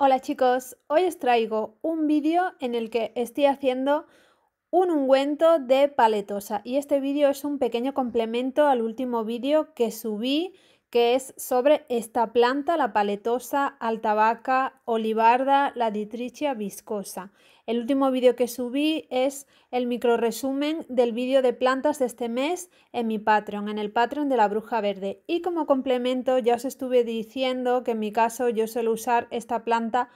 Hola chicos, hoy os traigo un vídeo en el que estoy haciendo un ungüento de paletosa y este vídeo es un pequeño complemento al último vídeo que subí que es sobre esta planta, la paletosa, altabaca, olivarda, la ditrichia viscosa. El último vídeo que subí es el micro resumen del vídeo de plantas de este mes en mi Patreon, en el Patreon de la Bruja Verde. Y como complemento ya os estuve diciendo que en mi caso yo suelo usar esta planta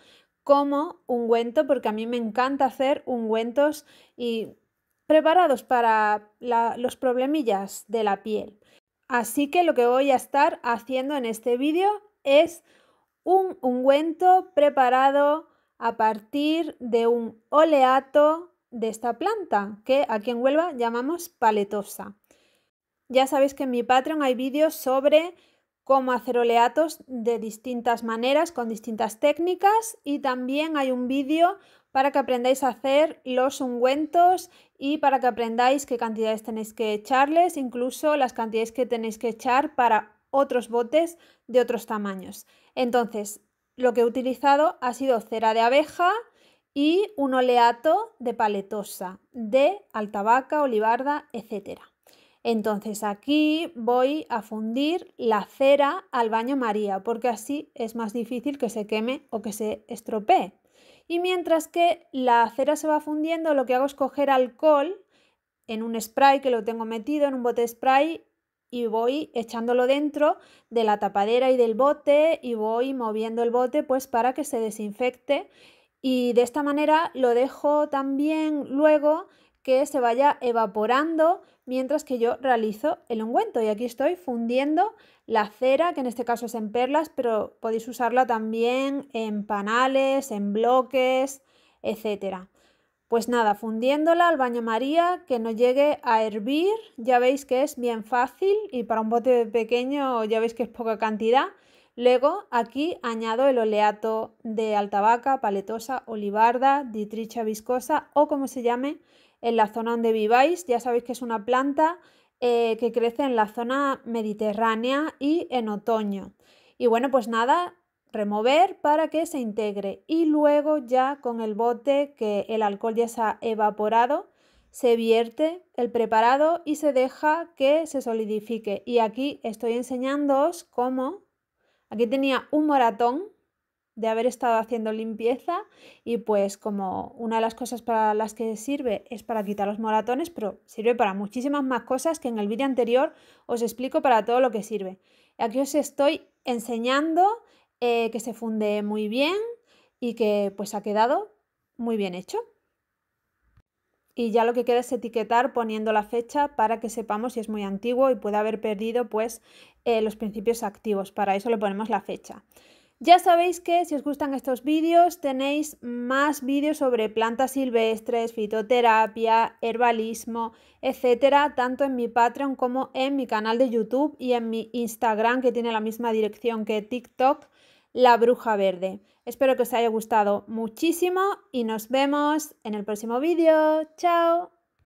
como ungüento porque a mí me encanta hacer ungüentos y preparados para los problemillas de la piel. Así que lo que voy a estar haciendo en este vídeo es un ungüento preparado a partir de un oleato de esta planta, que aquí en Huelva llamamos paletosa. Ya sabéis que en mi Patreon hay vídeos sobre cómo hacer oleatos de distintas maneras, con distintas técnicas y también hay un vídeo para que aprendáis a hacer los ungüentos y para que aprendáis qué cantidades tenéis que echarles, incluso las cantidades que tenéis que echar para otros botes de otros tamaños. Entonces, lo que he utilizado ha sido cera de abeja y un oleato de paletosa, de altavaca, olivarda, etcétera. Entonces aquí voy a fundir la cera al baño María, porque así es más difícil que se queme o que se estropee. Y mientras que la cera se va fundiendo, lo que hago es coger alcohol en un spray que lo tengo metido en un bote spray y voy echándolo dentro de la tapadera y del bote y voy moviendo el bote pues para que se desinfecte y de esta manera lo dejo también luego que se vaya evaporando mientras que yo realizo el ungüento. Y aquí estoy fundiendo la cera, que en este caso es en perlas, pero podéis usarla también en panales, en bloques, etcétera. Pues nada, fundiéndola al baño María, que no llegue a hervir, ya veis que es bien fácil y para un bote pequeño ya veis que es poca cantidad. Luego aquí añado el oleato de vaca, paletosa, olivarda, ditricha viscosa o como se llame en la zona donde viváis. Ya sabéis que es una planta eh, que crece en la zona mediterránea y en otoño. Y bueno, pues nada, remover para que se integre y luego ya con el bote que el alcohol ya se ha evaporado se vierte el preparado y se deja que se solidifique y aquí estoy enseñándoos cómo aquí tenía un moratón de haber estado haciendo limpieza y pues como una de las cosas para las que sirve es para quitar los moratones, pero sirve para muchísimas más cosas que en el vídeo anterior os explico para todo lo que sirve. Aquí os estoy enseñando eh, que se funde muy bien y que pues ha quedado muy bien hecho. Y ya lo que queda es etiquetar poniendo la fecha para que sepamos si es muy antiguo y puede haber perdido pues eh, los principios activos. Para eso le ponemos la fecha. Ya sabéis que si os gustan estos vídeos tenéis más vídeos sobre plantas silvestres, fitoterapia, herbalismo, etcétera, tanto en mi Patreon como en mi canal de YouTube y en mi Instagram que tiene la misma dirección que TikTok, La Bruja Verde. Espero que os haya gustado muchísimo y nos vemos en el próximo vídeo. ¡Chao!